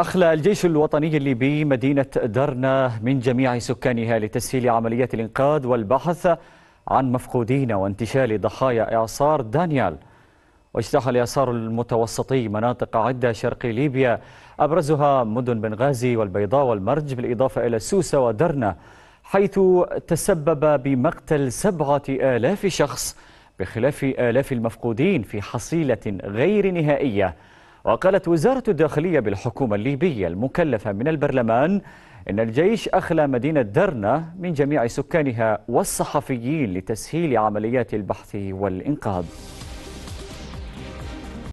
أخلى الجيش الوطني الليبي مدينة درنا من جميع سكانها لتسهيل عمليات الإنقاذ والبحث عن مفقودين وانتشال ضحايا إعصار دانيال واجتاح اليسار المتوسطي مناطق عدة شرق ليبيا أبرزها مدن بنغازي والبيضاء والمرج بالإضافة إلى سوسة ودرنا حيث تسبب بمقتل سبعة آلاف شخص بخلاف آلاف المفقودين في حصيلة غير نهائية وقالت وزارة الداخلية بالحكومة الليبية المكلفة من البرلمان إن الجيش أخلى مدينة درنا من جميع سكانها والصحفيين لتسهيل عمليات البحث والإنقاذ